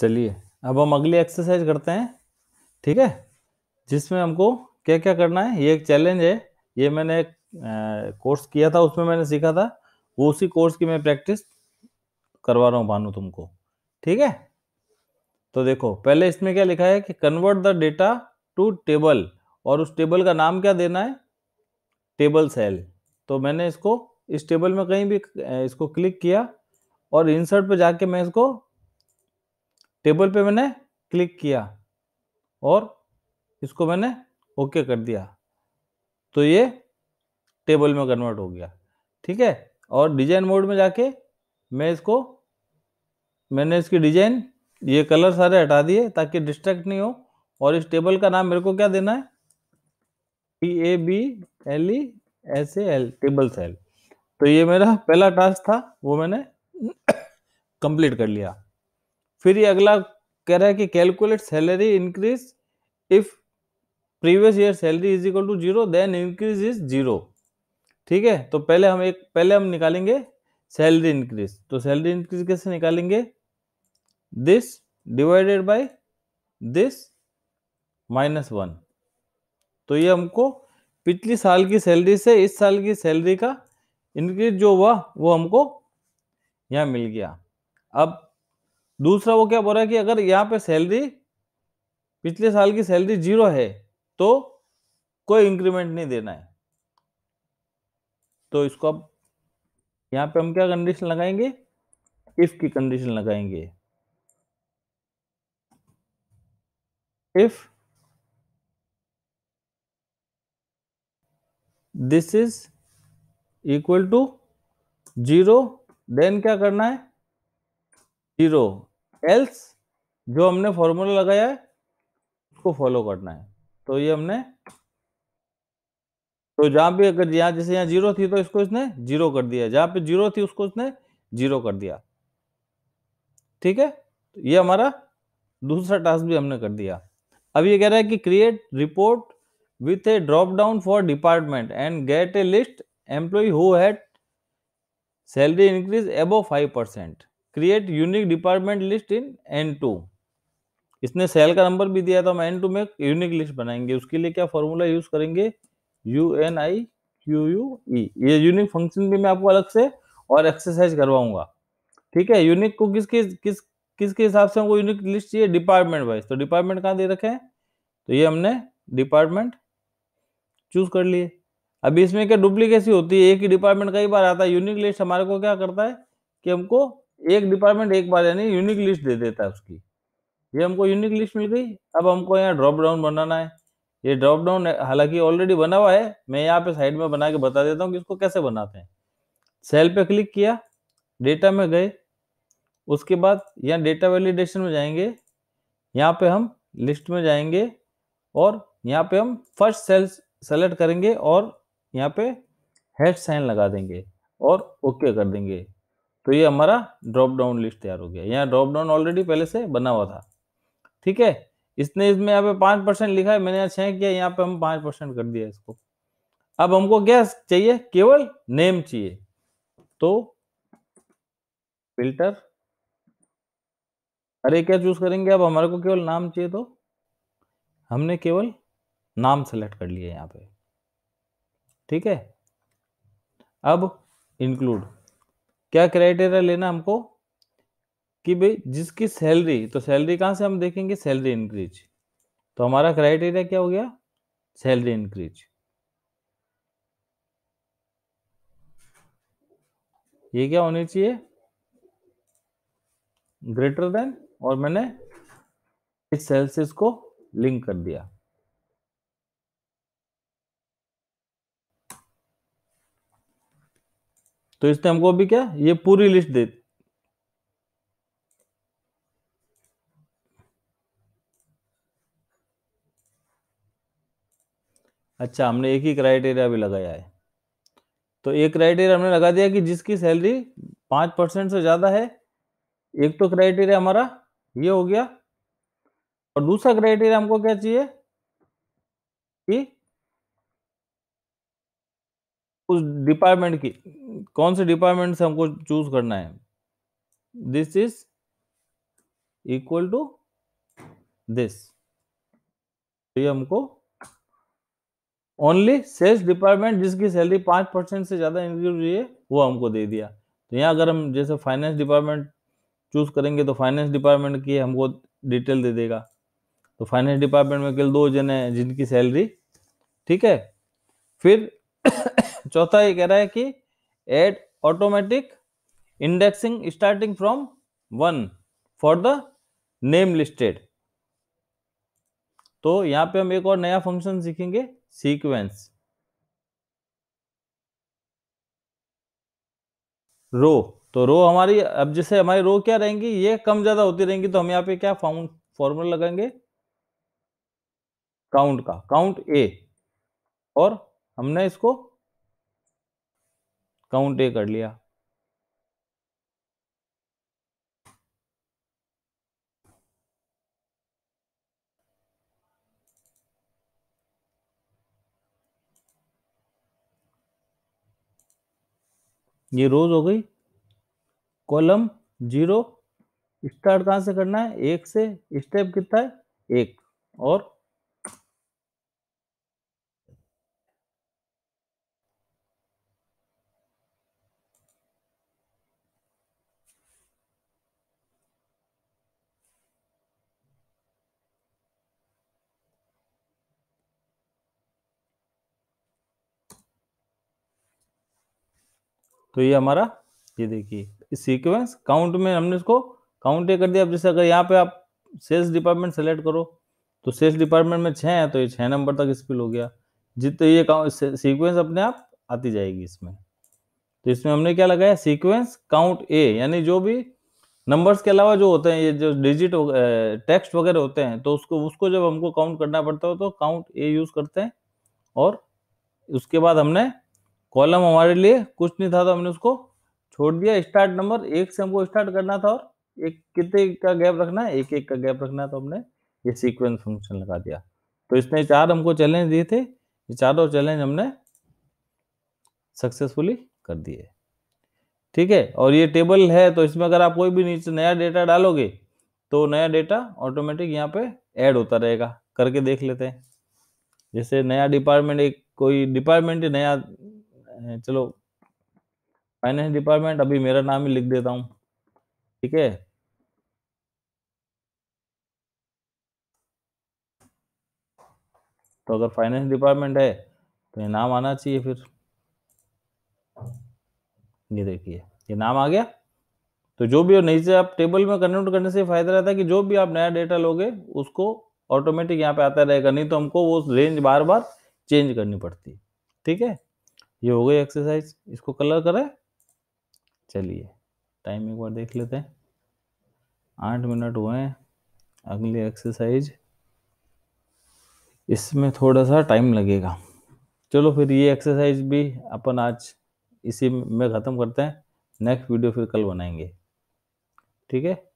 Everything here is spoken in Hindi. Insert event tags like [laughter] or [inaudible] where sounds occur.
चलिए अब हम अगली एक्सरसाइज करते हैं ठीक है जिसमें हमको क्या क्या करना है ये एक चैलेंज है ये मैंने एक कोर्स किया था उसमें मैंने सीखा था वो उसी कोर्स की मैं प्रैक्टिस करवा रहा हूँ भानु तुमको ठीक है तो देखो पहले इसमें क्या लिखा है कि convert the data to table और उस टेबल का नाम क्या देना है टेबल सेल तो मैंने इसको इस टेबल में कहीं भी इसको क्लिक किया और इंसर्ट पे जाके मैं इसको टेबल पे मैंने क्लिक किया और इसको मैंने ओके कर दिया तो ये टेबल में कन्वर्ट हो गया ठीक है और डिजाइन मोड में जाके मैं इसको मैंने इसकी डिजाइन ये कलर सारे हटा दिए ताकि डिस्ट्रैक्ट नहीं हो और इस टेबल का नाम मेरे को क्या देना है T A B L E S A L table cell तो ये मेरा पहला टास्क था वो मैंने [coughs] कंप्लीट कर लिया फिर ये अगला कह रहा है कि calculate salary increase if previous year salary is equal to zero then increase is zero ठीक है तो पहले हम एक पहले हम निकालेंगे सैलरी इंक्रीज तो सैलरी इंक्रीज कैसे निकालेंगे this divided by this minus one तो ये हमको पिछली साल की सैलरी से इस साल की सैलरी का इंक्रीज जो हुआ वो हमको यहाँ मिल गया अब दूसरा वो क्या बोल रहा है कि अगर यहाँ पे सैलरी पिछले साल की सैलरी जीरो है तो कोई इंक्रीमेंट नहीं देना है तो इसको अब यहाँ पे हम क्या कंडीशन लगाएंगे इफ की कंडीशन लगाएंगे if this is equal to zero then क्या करना है जीरो एल्स जो हमने फॉर्मूला लगाया है उसको फॉलो करना है तो ये हमने तो जहां भी अगर यहां जैसे यहां जीरो थी तो इसको इसने जीरो कर दिया जहां पे जीरो थी उसको इसने जीरो कर दिया ठीक है तो ये हमारा दूसरा टास्क भी हमने कर दिया अब ये कह रहा है कि create report with a drop down for department and get a list employee who had salary increase above five percent create unique department list in N two इसने सेल का नंबर भी दिया था हम एन टू में यूनिक लिस्ट बनाएंगे उसके लिए क्या फॉर्मूला यूज करेंगे U N I Q U E ये यूनिक फंक्शन भी मैं आपको अलग से और एक्सरसाइज करवाऊंगा ठीक है यूनिक को किसके किस किसके किस हिसाब से हमको यूनिक लिस्ट चाहिए डिपार्टमेंट वाइज तो डिपार्टमेंट कहाँ दे रखे हैं तो ये हमने डिपार्टमेंट चूज कर लिए अभी इसमें क्या डुप्लीकेसी होती है एक ही डिपार्टमेंट कई बार आता है यूनिक लिस्ट हमारे को क्या करता है कि हमको एक डिपार्टमेंट एक बार यानी यूनिक लिस्ट दे देता है उसकी ये हमको यूनिक लिस्ट मिल गई अब हमको यहाँ ड्रॉप डाउन बनाना है ये ड्रॉप डाउन हालांकि ऑलरेडी बना हुआ है मैं यहाँ पे साइड में बना के बता देता हूँ कि इसको कैसे बनाते हैं सेल पे क्लिक किया डेटा में गए उसके बाद यहाँ डेटा वैलिडेशन में जाएंगे यहाँ पे हम लिस्ट में जाएंगे और यहाँ पे हम फर्स्ट सेल सेलेक्ट करेंगे और यहाँ पे हेड साइन लगा देंगे और ओके कर देंगे तो ये हमारा ड्रॉप डाउन लिस्ट तैयार हो गया यहाँ ड्रॉप डाउन ऑलरेडी पहले से बना हुआ था ठीक है इसने इसमें यहाँ पे पाँच परसेंट लिखा है मैंने यहाँ छः किया यहाँ पे हम पाँच परसेंट कर दिया इसको अब हमको क्या चाहिए केवल नेम चाहिए तो फिल्टर अरे क्या चूज करेंगे अब हमारे को केवल नाम चाहिए तो हमने केवल नाम सेलेक्ट कर लिया यहाँ पे ठीक है अब इंक्लूड क्या क्राइटेरिया लेना हमको कि भाई जिसकी सैलरी तो सैलरी कहाँ से हम देखेंगे सैलरी इंक्रीज तो हमारा क्राइटेरिया क्या हो गया सैलरी इंक्रीज ये क्या होनी चाहिए ग्रेटर देन और मैंने इस सेल्सियस को लिंक कर दिया तो इसने हमको अभी क्या ये पूरी लिस्ट दे अच्छा हमने एक ही क्राइटेरिया भी लगाया है तो एक क्राइटेरिया हमने लगा दिया कि जिसकी सैलरी पांच परसेंट से ज़्यादा है एक तो क्राइटेरिया हमारा ये हो गया और दूसरा क्राइटेरिया हमको क्या चाहिए कि उस डिपार्टमेंट की कौन से डिपार्टमेंट से हमको चूज करना है this is equal to this तो ये हमको ओनली सेल्स डिपार्टमेंट जिसकी सैलरी पांच परसेंट से ज्यादा इंक्रीज हुई है वो हमको दे दिया तो यहाँ अगर हम जैसे फाइनेंस डिपार्टमेंट चूज करेंगे तो फाइनेंस डिपार्टमेंट की हमको डिटेल दे देगा तो फाइनेंस डिपार्टमेंट में केवल दो जने हैं जिनकी सैलरी ठीक है फिर चौथा ये कह रहा है कि add automatic indexing starting from one for the name listed तो यहां पे हम एक और नया फंक्शन सीखेंगे सीक्वेंस रो तो रो हमारी अब जैसे हमारी रो क्या रहेंगी ये कम ज्यादा होती रहेंगी तो हम यहाँ पे क्या फॉर्मूला लगाएंगे काउंट का काउंट ए और हमने इसको काउंट ए कर लिया ये रोज हो गई कॉलम जीरो स्टार्ट कहां से करना है एक से स्टेप कितना है एक और तो ये हमारा ये देखिए सीक्वेंस काउंट में हमने इसको काउंट ये कर दिया अब जैसे अगर यहाँ पे आप सेल्स डिपार्टमेंट सेलेक्ट करो तो सेल्स डिपार्टमेंट में छः हैं तो ये छः नंबर तक स्पिल हो गया जितने ये सीक्वेंस अपने आप आती जाएगी इसमें तो इसमें हमने क्या लगाया सीक्वेंस काउंट ए यानी जो भी नंबर्स के अलावा जो होते हैं ये जो डिजिट टेक्स्ट वगैरह होते हैं तो उसको उसको जब हमको काउंट करना पड़ता हो तो काउंट ए यूज़ करते हैं और उसके बाद हमने कॉलम हमारे लिए कुछ नहीं था तो हमने उसको छोड़ दिया स्टार्ट नंबर एक से हमको स्टार्ट करना था और एक कितने का गैप रखना है एक एक का गैप रखना है तो हमने ये सीक्वेंस फंक्शन लगा दिया तो इसने चार हमको चैलेंज दिए थे ये चारों चैलेंज हमने सक्सेसफुली कर दिए ठीक है और ये टेबल है तो इसमें अगर आप कोई भी नीचे नया डेटा डालोगे तो नया डेटा ऑटोमेटिक यहाँ पे ऐड होता रहेगा करके देख लेते हैं जैसे नया डिपार्टमेंट एक कोई डिपार्टमेंट नया चलो फाइनेंस डिपार्टमेंट अभी मेरा नाम ही लिख देता हूँ ठीक है तो अगर फाइनेंस डिपार्टमेंट है तो ये नाम आना चाहिए फिर ये देखिए ये नाम आ गया तो जो भी और नीचे आप टेबल में कन्वर्ट करने से फायदा रहता है कि जो भी आप नया डेटा लोगे उसको ऑटोमेटिक यहाँ पे आता रहेगा नहीं तो हमको वो रेंज बार बार चेंज करनी पड़ती है ठीक है ये हो गई एक्सरसाइज इसको कलर करें चलिए टाइम एक बार देख लेते हैं आठ मिनट हुए हैं अगली एक्सरसाइज इसमें थोड़ा सा टाइम लगेगा चलो फिर ये एक्सरसाइज भी अपन आज इसी में ख़त्म करते हैं नेक्स्ट वीडियो फिर कल बनाएंगे ठीक है